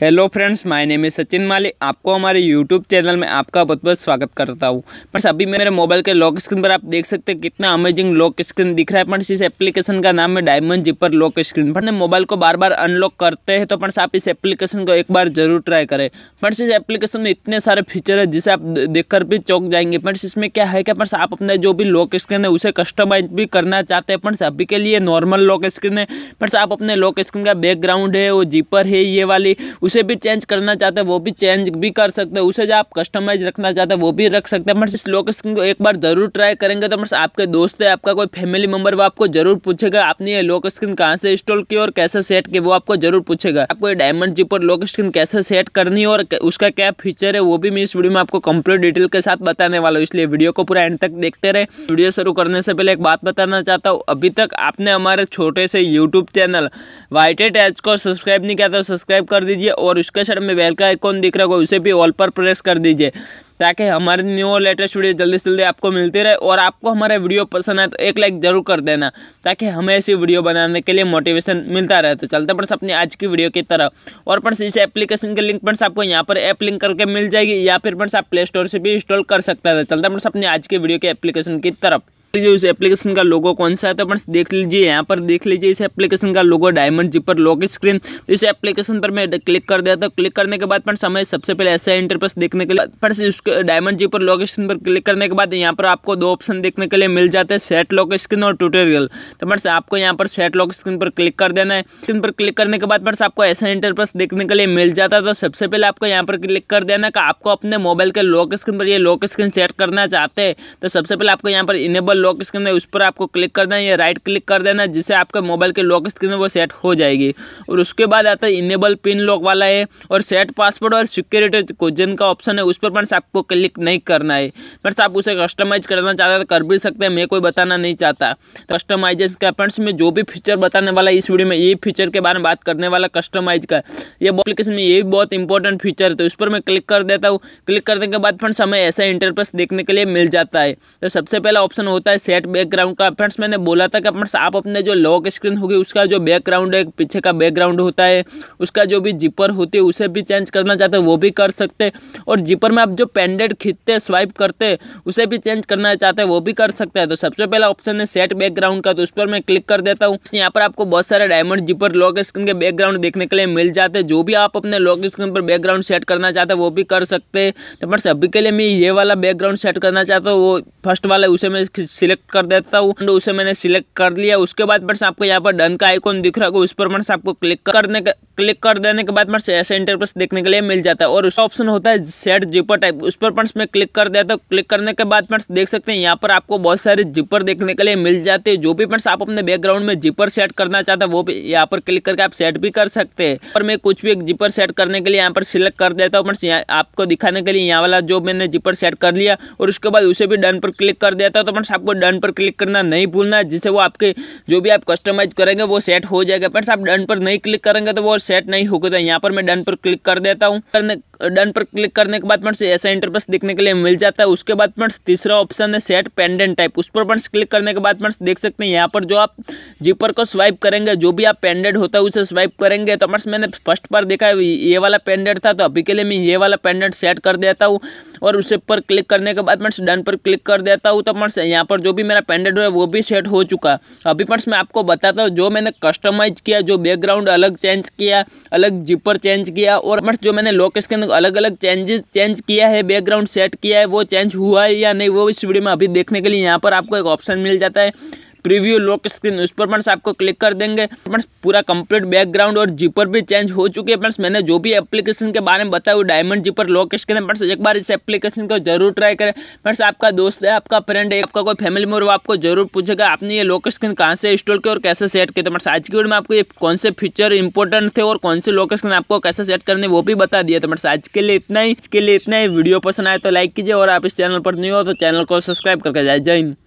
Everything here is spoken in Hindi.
हेलो फ्रेंड्स माय नेम है सचिन माली आपको हमारे यूट्यूब चैनल में आपका बहुत बहुत स्वागत करता हूँ फ्रेंड्स अभी मेरे मोबाइल के लॉक स्क्रीन पर आप देख सकते हैं कितना अमेजिंग लॉक स्क्रीन दिख रहा है फ्रेंड्स इस एप्लीकेशन का नाम है diamond zipper lock screen friends mobile को बार बार अनलॉक करते हैं तो फ्रेंड्स आप इस एप्लीकेशन को एक बार जरूर ट्राई करें फ्रेंड्स इस एप्लीकेशन में इतने सारे फीचर है जिसे आप देख भी चौक जाएंगे फ्रेंड्स इसमें क्या है क्या फ्रेंड्स आप अपना जो भी लॉक स्क्रीन है उसे कस्टमाइज भी करना चाहते हैं फ्रेंड्स अभी के लिए नॉर्मल लॉक स्क्रीन है फ्रेंड्स आप अपने लॉक स्क्रीन का बैकग्राउंड है वो जिपर है ये वाली उसे भी चेंज करना चाहते हैं वो भी चेंज भी कर सकते हैं उसे जो आप कस्टमाइज रखना चाहते हैं वो भी रख सकते हैं मैं इस लोक स्क्रीन को एक बार जरूर ट्राई करेंगे तो बस आपके दोस्त है आपका कोई फैमिली मेंबर वो आपको जरूर पूछेगा आपने ये लोक स्क्रीन कहाँ से इंस्टॉल की और कैसे सेट की वो आपको जरूर पूछेगा आपको डायमंड जी पर लोक स्क्रीन कैसे सेट करनी और उसका क्या फीचर है वो भी मैं इस वीडियो में आपको कंप्लीट डिटेल के साथ बताने वाला हूँ इसलिए वीडियो को पूरा एंड तक देखते रहे वीडियो शुरू करने से पहले एक बात बताना चाहता हूँ अभी तक आपने हमारे छोटे से यूट्यूब चैनल वाइटेड एच को सब्सक्राइब नहीं किया तो सब्सक्राइब कर दीजिए और उसके साइड में बेल का आइकॉन दिख रहा होगा उसे भी ऑल पर प्रेस कर दीजिए ताकि हमारे न्यू लेटेस्ट वीडियो जल्दी से जल्दी आपको मिलती रहे और आपको हमारा वीडियो पसंद आए तो एक लाइक ज़रूर कर देना ताकि हमें ऐसी वीडियो बनाने के लिए मोटिवेशन मिलता रहे तो चलते पर अपनी आज की वीडियो की तरफ और पर इस एप्लीकेशन के लिंक पर आपको यहाँ पर ऐप लिंक करके मिल जाएगी या फिर पर आप प्ले स्टोर से भी इंस्टॉल कर सकते हैं तो चलते पर अपनी आज की वीडियो के एप्लीकेशन की तरफ तो जो इस एप्लीकेशन का लोगो कौन सा है तो अपन देख लीजिए यहाँ पर देख लीजिए इस एप्लीकेशन का logo diamond zipper lock screen तो इस एप्लीकेशन पर मैं क्लिक कर दिया था क्लिक करने के बाद पर समय सबसे पहले ऐसा इंटरप्रेस देखने के लिए पर उसके डायमंड जिपर लॉक स्क्रीन पर क्लिक करने के बाद यहाँ पर आपको दो ऑप्शन देखने के लिए मिल जाते हैं सेट लॉक स्क्रीन और ट्यूटोरियल तो पर आपको यहाँ पर सेट लॉक स्क्रीन पर क्लिक कर देना है स्क्रीन पर क्लिक करने के बाद पर आपको ऐसा इंटरप्रेस देखने के लिए मिल जाता है तो सबसे पहले आपको यहाँ पर क्लिक कर देना है आपको अपने मोबाइल के लॉक स्क्रीन पर ये लॉक स्क्रीन सेट करना चाहते हैं तो सबसे पहले आपको यहाँ पर इनेबल लॉक स्क्रीन है उस पर आपको क्लिक कर देना या राइट क्लिक कर देना जिससे आपके मोबाइल के लॉक स्क्रीन वो सेट हो जाएगी और उसके बाद आता है इनेबल पिन लॉक वाला है और सेट पासवर्ड और सिक्योरिटी क्वेश्चन का ऑप्शन है उस पर फ्रेंड्स आपको क्लिक नहीं करना है फ्रेंड्स आप उसे कस्टमाइज करना चाहते हैं तो कर भी सकते हैं मैं कोई बताना नहीं चाहता तो कस्टमाइज का फ्रेंड्स में जो भी फीचर बताने वाला इस वीडियो में ये फीचर के बारे में बात करने वाला कस्टमाइज का ये एप्लीकेशन में ये बहुत इंपॉर्टेंट फीचर है तो उस पर मैं क्लिक कर देता हूँ क्लिक करने के बाद फ्रेंड्स हमें ऐसा इंटरप्रेस देखने के लिए मिल जाता है तो सबसे पहला ऑप्शन होता है है सेट बैकग्राउंड का फ्रेंड्स मैंने बोला था कि फ्रेंड्स आप अपने जो लॉक स्क्रीन होगी उसका जो बैकग्राउंड है पीछे का बैकग्राउंड होता है उसका जो भी जिपर होती है उसे भी चेंज करना चाहते हैं वो भी कर सकते और जिपर में आप जो पेंडेड खींचते स्वाइप करते उसे भी चेंज करना चाहते हैं वो भी कर सकते हैं तो सबसे पहला ऑप्शन है सेट बैकग्राउंड का तो उस पर मैं क्लिक कर देता हूँ यहाँ पर आपको बहुत सारे डायमंड जिपर लॉक स्क्रीन के बैकग्राउंड देखने के लिए मिल जाते हैं जो भी आप अपने लॉक स्क्रीन पर बैकग्राउंड सेट करना चाहते हैं वो भी कर सकते हैं तो फ्रेंड्स अभी के लिए मैं ये वाला बैकग्राउंड सेट करना चाहता हूँ वो फर्स्ट वाला उसे मैं सिलेक्ट कर देता हूँ एंड तो उसे मैंने सिलेक्ट कर लिया उसके बाद फ्रेंड्स आपको यहाँ पर डन का आइकॉन दिख रहा होगा उस पर मैं आपको क्लिक करने का क्लिक कर देने के बाद फ्रेंड्स ऐसा इंटरप्रेस देखने के लिए मिल जाता है और उसका ऑप्शन होता है सेट जिपर टाइप उस पर मैं क्लिक कर देता हूँ क्लिक करने के बाद फ्रेंड्स देख सकते हैं यहाँ पर आपको बहुत सारे जिपर देखने के लिए मिल जाते हैं जो भी फ्रेंड्स आप अपने बैकग्राउंड में जिपर सेट करना चाहते हैं वो भी यहाँ पर क्लिक करके आप सेट भी कर सकते हैं और मैं कुछ भी एक जिपर सेट करने के लिए यहाँ पर सिलेक्ट कर देता हूँ आपको दिखाने के लिए यहाँ वाला जो मैंने जिपर सेट कर लिया और उसके बाद उसे भी डन पर क्लिक कर देता हूँ तो मैं आपको आपको डन पर क्लिक करना नहीं भूलना जिससे वो आपके जो भी आप कस्टमाइज करेंगे वो सेट हो जाएगा फ्रेंड्स आप डन पर नहीं क्लिक करेंगे तो वो सेट नहीं होगा तो यहाँ पर मैं डन पर क्लिक कर देता हूँ डन पर क्लिक करने के बाद फ्रेंड्स ऐसा इंटरफेस देखने के लिए मिल जाता है उसके बाद फ्रेंड्स तीसरा ऑप्शन है सेट पेंडेंट टाइप उस पर फ्रेंड्स क्लिक करने के बाद फ्रेंड्स देख सकते हैं यहाँ पर जो आप जीपर को स्वाइप करेंगे जो भी आप पेंडेंट होता है उसे स्वाइप करेंगे तो फ्रेंड्स मैंने फर्स्ट बार देखा है ये वाला पेंडेंट था तो अभी के लिए मैं ये वाला पेंडेंट सेट कर देता हूँ और उसे पर क्लिक करने के बाद फ्रेंड्स डन पर क्लिक कर देता हूँ तो फ्रेंड्स यहाँ पर जो भी मेरा पेंडेंट है वो भी सेट हो चुका अभी फ्रेंड्स मैं आपको बताता हूँ जो मैंने कस्टमाइज किया जो बैकग्राउंड अलग चेंज किया अलग जीपर चेंज किया और फ्रेंड्स जो मैंने लोकेशन अलग अलग चेंजेस चेंज किया है बैकग्राउंड सेट किया है वो चेंज हुआ है या नहीं वो इस वीडियो में अभी देखने के लिए यहाँ पर आपको एक ऑप्शन मिल जाता है प्रीव्यू लॉक स्क्रीन उस पर फ्रेंड्स आपको क्लिक कर देंगे फ्रेंड्स पूरा कंप्लीट बैकग्राउंड और जीपर भी चेंज हो चुकी है फ्रेंड्स मैंने जो भी एप्लीकेशन के बारे में बताया वो diamond zipper lock screen friends एक बार इस एप्लीकेशन को जरूर ट्राई करें फ्रेंड्स आपका दोस्त है आपका फ्रेंड है आपका कोई फैमिली मेम्बर आपको जरूर पूछेगा आपने ये लॉक स्क्रीन कहाँ से इंस्टॉल किया और कैसे सेट किया तो फ्रेंड्स आज की वीडियो में आपको ये कौन से फीचर इंपॉर्टेंट थे और कौन से लॉक स्क्रीन आपको कैसे सेट करने वो भी बता दिया तो फ्रेंड्स आज के लिए इतना ही इसके लिए इतना ही वीडियो पसंद आए तो लाइक कीजिए और आप इस चैनल पर नहीं हो तो चैनल को सब्सक्राइब करके जाए जय हिंद